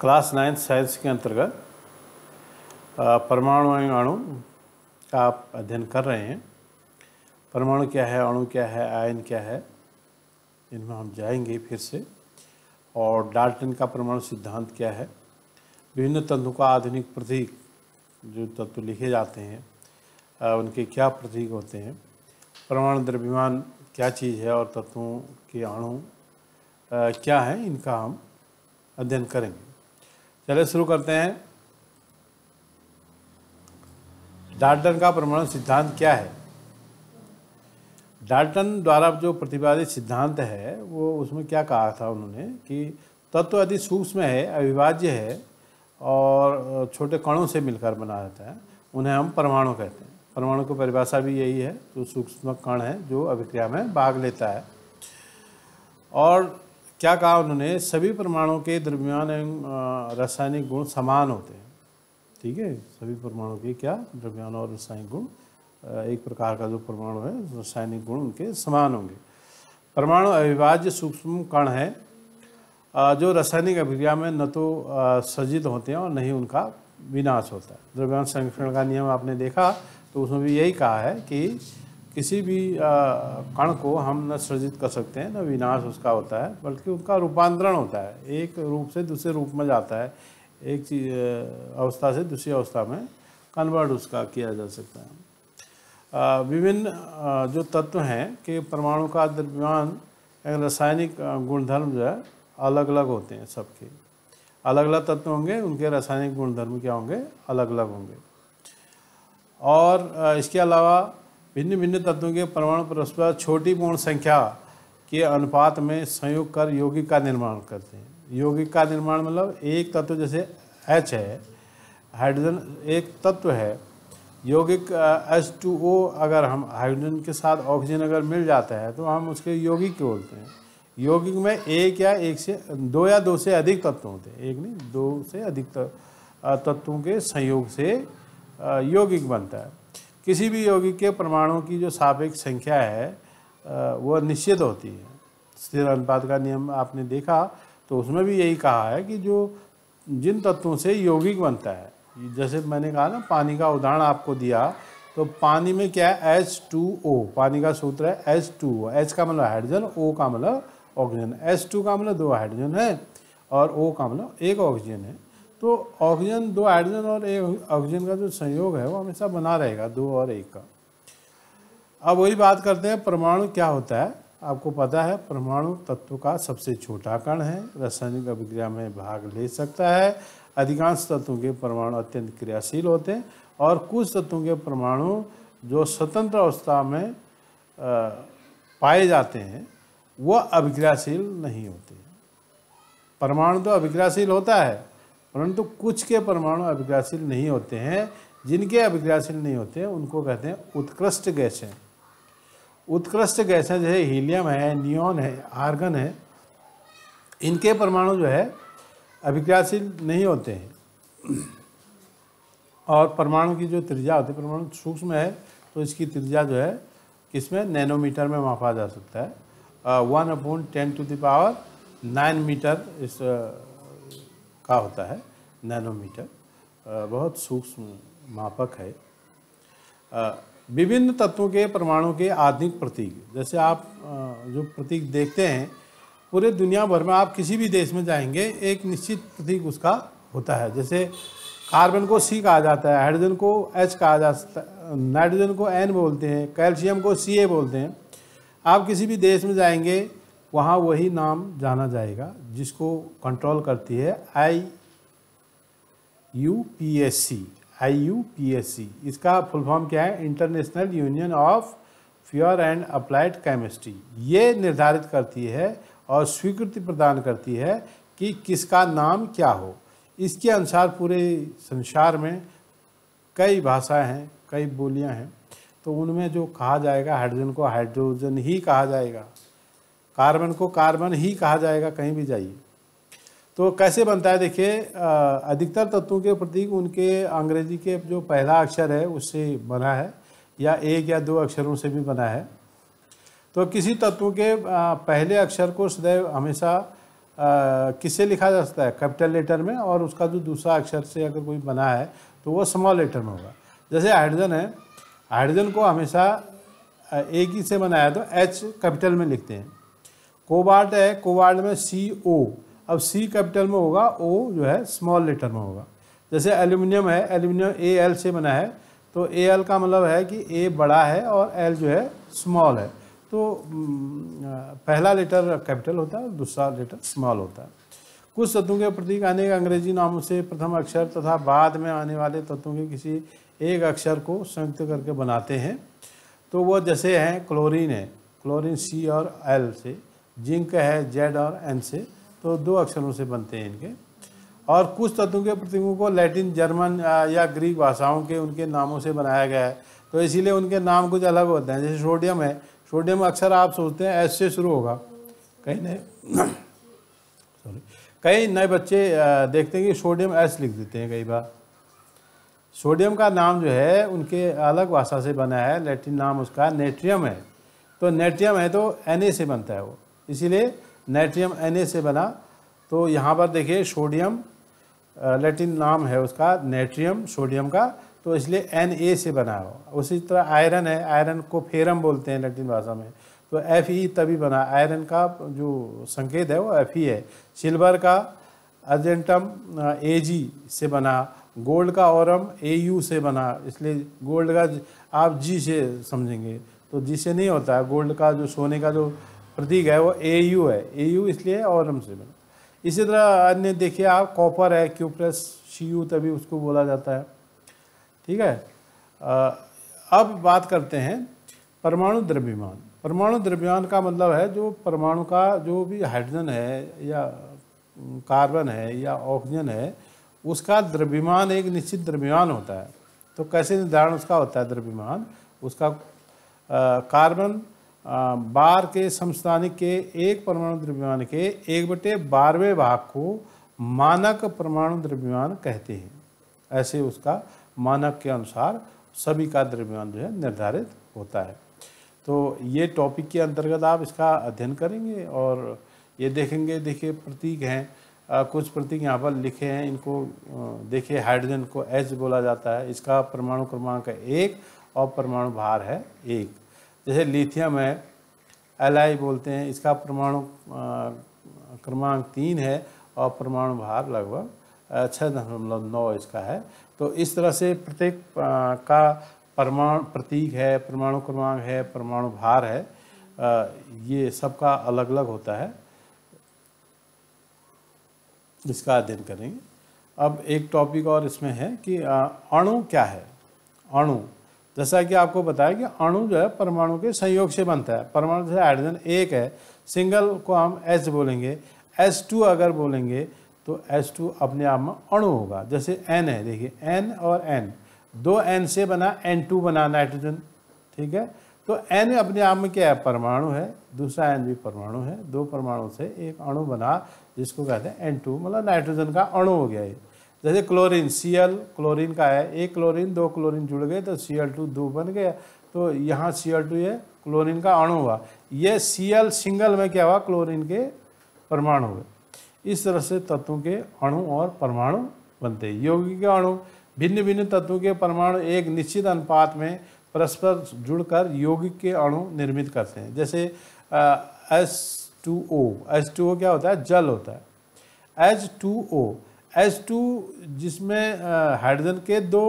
class ninth science के अंतर्गत परमाणु एवं अणु का आप अध्ययन कर रहे हैं परमाणु क्या है अणु क्या है आयन क्या है इनमें हम जाएंगे फिर से और डाल्टन का परमाणु सिद्धांत क्या है विभिन्न तंत्रों का आधुनिक प्रतीक जो तत्व लिखे जाते हैं उनके क्या प्रतीक होते हैं परमाणु द्रव्यमान क्या चीज़ है और तत्वों के अणु क्या हैं इनका हम अध्ययन करेंगे चले शुरू करते हैं डाल्टन का परमाणु सिद्धांत क्या है डाल्टन द्वारा जो प्रतिपादित सिद्धांत है वो उसमें क्या कहा था उन्होंने कि तत्व यदि सूक्ष्म है अविभाज्य है और छोटे कणों से मिलकर बना रहता है उन्हें हम परमाणु कहते हैं परमाणु की परिभाषा भी यही है जो सूक्ष्म कण है जो अभिक्रिया में भाग लेता है और क्या कहा उन्होंने सभी परमाणुओं के द्रव्यमान एवं रासायनिक गुण समान होते हैं ठीक है सभी परमाणु के क्या द्रव्यमान और रासायनिक गुण एक प्रकार का जो परमाणु है रासायनिक गुण उनके समान होंगे परमाणु अविभाज्य सूक्ष्म कण है जो रासायनिक अभिक्रिया में न तो सज्जित होते हैं और न ही उनका विनाश होता है द्रव्यमान संरक्षण का नियम आपने देखा तो उसमें भी यही कहा है कि किसी भी कण को हम न सृजित कर सकते हैं न विनाश उसका होता है बल्कि उनका रूपांतरण होता है एक रूप से दूसरे रूप में जाता है एक अवस्था से दूसरी अवस्था में कन्वर्ट उसका किया जा सकता है विभिन्न जो तत्व हैं कि परमाणु का द्रव्यमान रासायनिक गुणधर्म जो है अलग अलग होते हैं सबके अलग अलग तत्व होंगे उनके रासायनिक गुणधर्म क्या होंगे अलग अलग होंगे और इसके अलावा भिन्न भिन्न तत्वों के परमाणु परस्पर छोटी पूर्ण संख्या के अनुपात में संयोग कर यौगिक का निर्माण करते हैं यौगिक का निर्माण मतलब एक तत्व जैसे एच है हाइड्रोजन एक तत्व है यौगिक एच टू ओ अगर हम हाइड्रोजन के साथ ऑक्सीजन अगर मिल जाता है तो हम उसके यौगिक बोलते हैं यौगिक में एक या एक से दो या दो से अधिक तत्व होते हैं एक नहीं दो से अधिक तत्वों के संयोग से यौगिक बनता है किसी भी यौगिक के परमाणु की जो सापेक्ष संख्या है वो निश्चित होती है स्थिर अनुपात का नियम आपने देखा तो उसमें भी यही कहा है कि जो जिन तत्वों से यौगिक बनता है जैसे मैंने कहा ना पानी का उदाहरण आपको दिया तो पानी में क्या है एच टू ओ पानी का सूत्र है एच टू ओ एच का मतलब हाइड्रोजन ओ का मतलब ऑक्सीजन एच टू का मतलब दो हाइड्रोजन है और ओ का मतलब एक ऑक्सीजन है तो ऑक्सीजन दो हाइड्रोजन और एक ऑक्सीजन का जो संयोग है वो हमेशा बना रहेगा दो और एक का अब वही बात करते हैं परमाणु क्या होता है आपको पता है परमाणु तत्व का सबसे छोटा कण है रासायनिक अभिक्रिया में भाग ले सकता है अधिकांश तत्वों के परमाणु अत्यंत क्रियाशील होते हैं और कुछ तत्वों के परमाणु जो स्वतंत्र अवस्था में पाए जाते हैं वह अभिक्रियाशील नहीं होते परमाणु तो अभिक्रियाशील होता है परंतु कुछ के परमाणु अभिक्रियाशील नहीं होते हैं जिनके अभिक्रियाशील नहीं होते उनको कहते हैं उत्कृष्ट गैसें उत्कृष्ट गैसें जैसे हीलियम है नियोन है आर्गन है इनके परमाणु जो है अभिक्रियाशील नहीं होते हैं और परमाणु की जो त्रिज्या होती है परमाणु सूक्ष्म है तो इसकी त्रिज्या जो है किसमें नैनोमीटर में मापा जा सकता है वन अपॉइंट टेन टू दावर नाइन मीटर इस का होता है नैनोमीटर बहुत सूक्ष्म मापक है विभिन्न तत्वों के परमाणु के आधुनिक प्रतीक जैसे आप जो प्रतीक देखते हैं पूरे दुनिया भर में आप किसी भी देश में जाएंगे एक निश्चित प्रतीक उसका होता है जैसे कार्बन को सी कहा जाता है हाइड्रोजन को एच कहा जाता है नाइट्रोजन को एन बोलते हैं कैल्शियम को सी ए बोलते हैं आप किसी भी देश में जाएंगे वहाँ वही नाम जाना जाएगा जिसको कंट्रोल करती है I U P S C I U P S C इसका फुल फॉर्म क्या है international union of pure and applied chemistry ये निर्धारित करती है और स्वीकृति प्रदान करती है कि किसका नाम क्या हो इसके अनुसार पूरे संसार में कई भाषाएं हैं कई बोलियां हैं तो उनमें जो कहा जाएगा हाइड्रोजन को हाइड्रोजन ही कहा जाएगा कार्बन को कार्बन ही कहा जाएगा कहीं भी जाइए तो कैसे बनता है देखिए अधिकतर तत्वों के प्रतीक उनके अंग्रेजी के जो पहला अक्षर है उससे बना है या एक या दो अक्षरों से भी बना है तो किसी तत्व के पहले अक्षर को सदैव हमेशा किससे लिखा जा सकता है कैपिटल लेटर में और उसका जो दूसरा अक्षर से अगर कोई बना है तो वो स्मॉल लेटर में होगा जैसे हाइड्रोजन है हाइड्रोजन को हमेशा एक ही से बनाया तो एच कैपिटल में लिखते हैं कोबाल्ट है कोबाल्ट में सी ओ अब सी कैपिटल में होगा ओ जो है स्मॉल लेटर में होगा जैसे एल्यूमिनियम है एल्यूमिनियम ए एल से बना है तो ए एल का मतलब है कि ए बड़ा है और एल जो है स्मॉल है तो हम्म, पहला लेटर कैपिटल होता है और दूसरा लेटर स्मॉल होता है कुछ तत्वों के प्रतीक आने के अंग्रेजी नामों से प्रथम अक्षर तथा बाद में आने वाले तत्वों के किसी एक अक्षर को संयुक्त करके बनाते हैं तो वो जैसे हैं क्लोरीन है क्लोरीन सी और एल से जिंक है जेड और एन से तो दो अक्षरों से बनते हैं इनके और कुछ तत्वों के प्रतीकों को लैटिन जर्मन या ग्रीक भाषाओं के उनके नामों से बनाया गया है तो इसीलिए उनके नाम कुछ अलग होते हैं जैसे सोडियम है सोडियम अक्सर आप सोचते हैं एस से शुरू होगा कई नए सॉरी कई नए बच्चे देखते हैं कि सोडियम एस लिख देते हैं कई बार सोडियम का नाम जो है उनके अलग भाषा से बना है लैटिन नाम उसका नेट्रियम है तो नेट्रियम है तो एन ए से बनता है वो इसीलिए नाइट्रियम एन से बना तो यहाँ पर देखिए सोडियम लैटिन नाम है उसका नेट्रियम सोडियम का तो इसलिए एन ए से बना हो उसी तरह आयरन है आयरन को फेरम बोलते हैं लेटिन भाषा में तो एफ ई तभी बना आयरन का जो संकेत है वो एफ ई है सिल्वर का अर्जेंटम ए जी से बना गोल्ड का औरम ए यू से बना इसलिए गोल्ड का आप जी से समझेंगे तो जी से नहीं होता गोल्ड का जो सोने का जो प्रतीक है वो ए यू है ए यू इसलिए ऑरम से बना इसी तरह अन्य देखिए आप कॉपर है क्यू प्लस सी यू तभी उसको बोला जाता है ठीक है आ, अब बात करते हैं परमाणु द्रव्यमान परमाणु द्रव्यमान का मतलब है जो परमाणु का जो भी हाइड्रोजन है या कार्बन है या ऑक्सीजन है उसका द्रव्यमान एक निश्चित द्रव्यमान होता है तो कैसे निर्धारण उसका होता है द्रव्यमान उसका कार्बन uh, बार के समस्थानिक के एक परमाणु द्रव्यमान के एक बटे बारहवें भाग को मानक परमाणु द्रव्यमान कहते हैं ऐसे उसका मानक के अनुसार सभी का द्रव्यमान जो है निर्धारित होता है तो ये टॉपिक के अंतर्गत आप इसका अध्ययन करेंगे और ये देखेंगे देखिए प्रतीक हैं कुछ प्रतीक यहाँ पर लिखे हैं इनको देखिए हाइड्रोजन को एच बोला जाता है इसका परमाणु क्रमांक एक और परमाणु भार है एक जैसे लिथियम है एलाई बोलते हैं इसका परमाणु क्रमांक तीन है और परमाणु भार लगभग छः दशमलव नौ इसका है तो इस तरह से प्रत्येक का परमाणु प्रतीक है परमाणु क्रमांक है परमाणु भार है ये सबका अलग अलग होता है इसका अध्ययन करेंगे अब एक टॉपिक और इसमें है कि अणु क्या है अणु जैसा कि आपको बताया कि अणु जो है परमाणु के संयोग से बनता है परमाणु जैसे हाइड्रोजन एक है सिंगल को हम एच बोलेंगे एस टू अगर बोलेंगे तो एस टू अपने आप में अणु होगा जैसे एन है देखिए एन और एन दो एन से बना एन टू बना नाइट्रोजन ठीक है तो एन अपने आप में क्या है परमाणु है दूसरा एन भी परमाणु है दो परमाणु से एक अणु बना जिसको कहते हैं एन टू मतलब नाइट्रोजन का अणु हो गया ये जैसे क्लोरीन सी एल क्लोरीन का है एक क्लोरीन दो क्लोरीन जुड़ गए तो सी एल टू दो बन गया तो यहाँ सी एल टू ये क्लोरीन का अणु हुआ ये सी एल सिंगल में क्या हुआ क्लोरीन के परमाणु हुए इस तरह से तत्वों के अणु और परमाणु बनते हैं यौगिक अणु भिन्न भिन्न तत्वों के परमाणु एक निश्चित अनुपात में परस्पर जुड़कर यौगिक के अणु निर्मित करते हैं जैसे S two O S two O क्या होता है जल होता है H two O S two जिसमें हाइड्रोजन के दो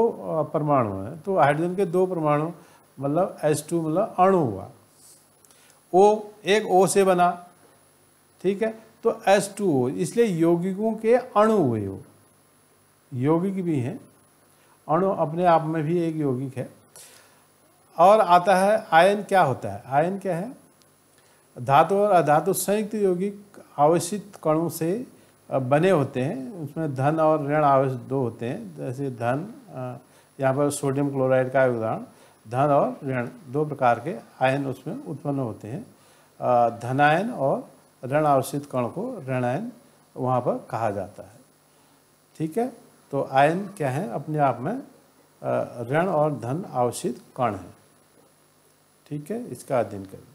परमाणु हैं तो हाइड्रोजन के दो परमाणु मतलब एस टू मतलब अणु हुआ ओ एक ओ से बना ठीक है तो एस टू ओ इसलिए यौगिकों के अणु हुए हो यौगिक भी हैं अणु अपने आप में भी एक यौगिक है और आता है आयन क्या होता है आयन क्या है धातु और अधातु संयुक्त यौगिक आवश्यक कणों से बने होते हैं उसमें धन और ऋण आवेश दो होते हैं जैसे धन यहाँ पर सोडियम क्लोराइड का उदाहरण धन और ऋण दो प्रकार के आयन उसमें उत्पन्न होते हैं धनायन और ऋण आवश्यक कण को ऋणायन वहाँ पर कहा जाता है ठीक है तो आयन क्या है अपने आप में ऋण और धन आवश्यक कण है ठीक है इसका अध्ययन करें